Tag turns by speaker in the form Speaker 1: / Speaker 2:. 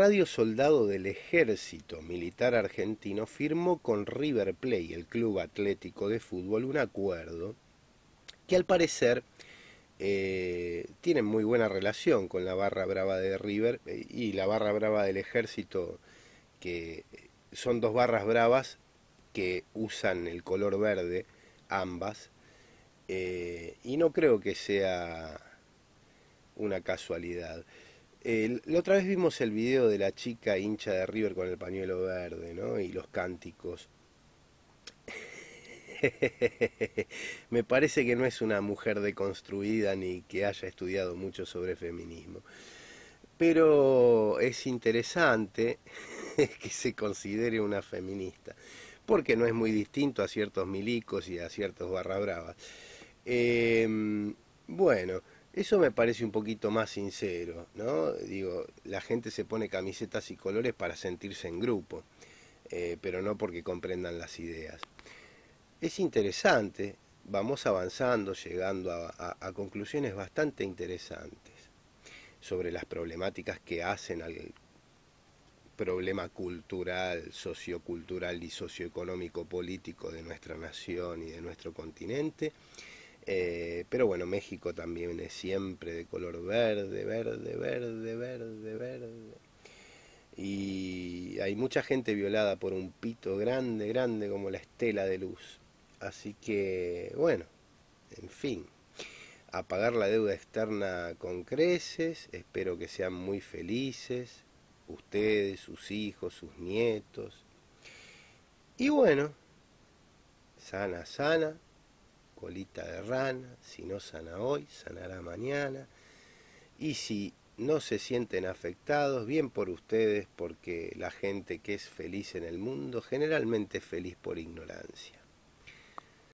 Speaker 1: radio soldado del ejército militar argentino firmó con River Play, el club atlético de fútbol, un acuerdo que al parecer eh, tiene muy buena relación con la barra brava de River eh, y la barra brava del ejército, que son dos barras bravas que usan el color verde, ambas, eh, y no creo que sea una casualidad la otra vez vimos el video de la chica hincha de River con el pañuelo verde, ¿no? Y los cánticos. Me parece que no es una mujer deconstruida ni que haya estudiado mucho sobre feminismo. Pero es interesante que se considere una feminista, porque no es muy distinto a ciertos milicos y a ciertos barra bravas. Em, bueno. Eso me parece un poquito más sincero, ¿no? Digo, la gente se pone camisetas y colores para sentirse en grupo, eh, pero no porque comprendan las ideas. Es interesante, vamos avanzando, llegando a conclusiones bastante interesantes sobre las problemáticas que hacen al problema cultural, sociocultural y socioeconómico político de nuestra nación y de nuestro continente eh, pero bueno, México también es siempre de color verde, verde, verde, verde, verde. Y hay mucha gente violada por un pito grande, grande como la estela de luz. Así que, bueno, en fin, a pagar la deuda externa con creces, espero que sean muy felices, ustedes, sus hijos, sus nietos. Y bueno, sana, sana, colita de rana, si no sana hoy, sanará mañana. Y si no se sienten afectados, bien por ustedes, porque la gente que es feliz en el mundo generalmente es feliz por ignorancia.